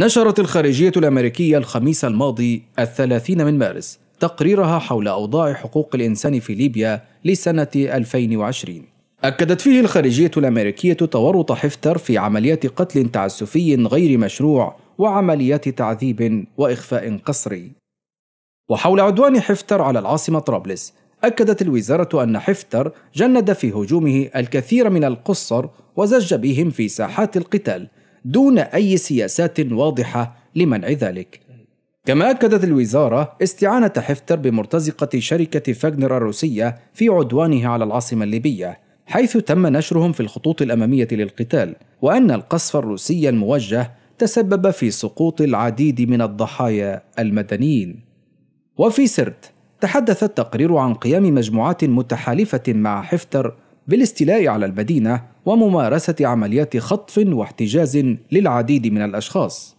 نشرت الخارجية الأمريكية الخميس الماضي الثلاثين من مارس تقريرها حول أوضاع حقوق الإنسان في ليبيا لسنة 2020 أكدت فيه الخارجية الأمريكية تورط حفتر في عمليات قتل تعسفي غير مشروع وعمليات تعذيب وإخفاء قسري وحول عدوان حفتر على العاصمة طرابلس أكدت الوزارة أن حفتر جند في هجومه الكثير من القصر وزج بهم في ساحات القتال دون أي سياسات واضحة لمنع ذلك كما أكدت الوزارة استعانة حفتر بمرتزقة شركة فاغنر الروسية في عدوانها على العاصمة الليبية حيث تم نشرهم في الخطوط الأمامية للقتال وأن القصف الروسي الموجه تسبب في سقوط العديد من الضحايا المدنيين وفي سرت تحدث التقرير عن قيام مجموعات متحالفة مع حفتر بالاستيلاء على المدينة وممارسة عمليات خطف واحتجاز للعديد من الأشخاص.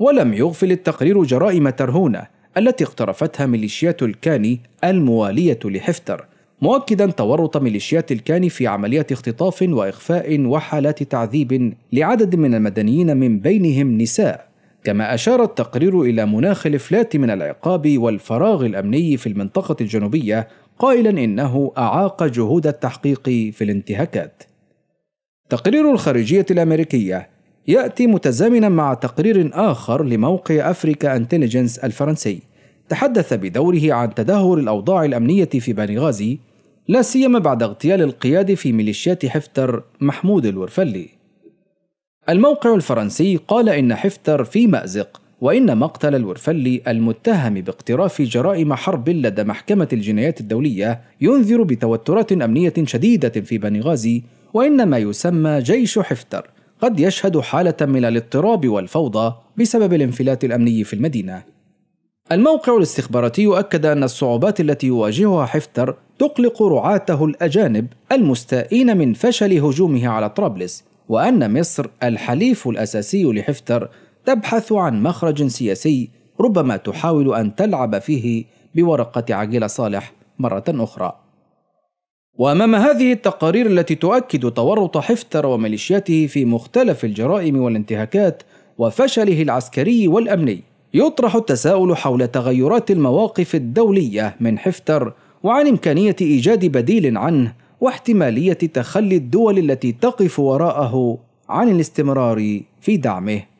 ولم يغفل التقرير جرائم ترهونة التي اقترفتها ميليشيات الكاني الموالية لحفتر، مؤكدا تورط ميليشيات الكاني في عمليات اختطاف وإخفاء وحالات تعذيب لعدد من المدنيين من بينهم نساء. كما أشار التقرير إلى مناخ الإفلات من العقاب والفراغ الأمني في المنطقة الجنوبية قائلا انه اعاق جهود التحقيق في الانتهاكات تقرير الخارجيه الامريكيه ياتي متزامنا مع تقرير اخر لموقع افريكا انتليجنس الفرنسي تحدث بدوره عن تدهور الاوضاع الامنيه في بنغازي لا سيما بعد اغتيال القياده في ميليشيات حفتر محمود الورفلي الموقع الفرنسي قال ان حفتر في مازق وإن مقتل الورفلي المتهم باقتراف جرائم حرب لدى محكمة الجنايات الدولية ينذر بتوترات أمنية شديدة في بنغازي وإن ما يسمى جيش حفتر قد يشهد حالة من الاضطراب والفوضى بسبب الانفلات الأمني في المدينة. الموقع الاستخباراتي أكد أن الصعوبات التي يواجهها حفتر تقلق رعاته الأجانب المستائين من فشل هجومه على طرابلس، وأن مصر الحليف الأساسي لحفتر تبحث عن مخرج سياسي ربما تحاول أن تلعب فيه بورقة عجيل صالح مرة أخرى وأمام هذه التقارير التي تؤكد تورط حفتر وميليشياته في مختلف الجرائم والانتهاكات وفشله العسكري والأمني يطرح التساؤل حول تغيرات المواقف الدولية من حفتر وعن إمكانية إيجاد بديل عنه واحتمالية تخلي الدول التي تقف وراءه عن الاستمرار في دعمه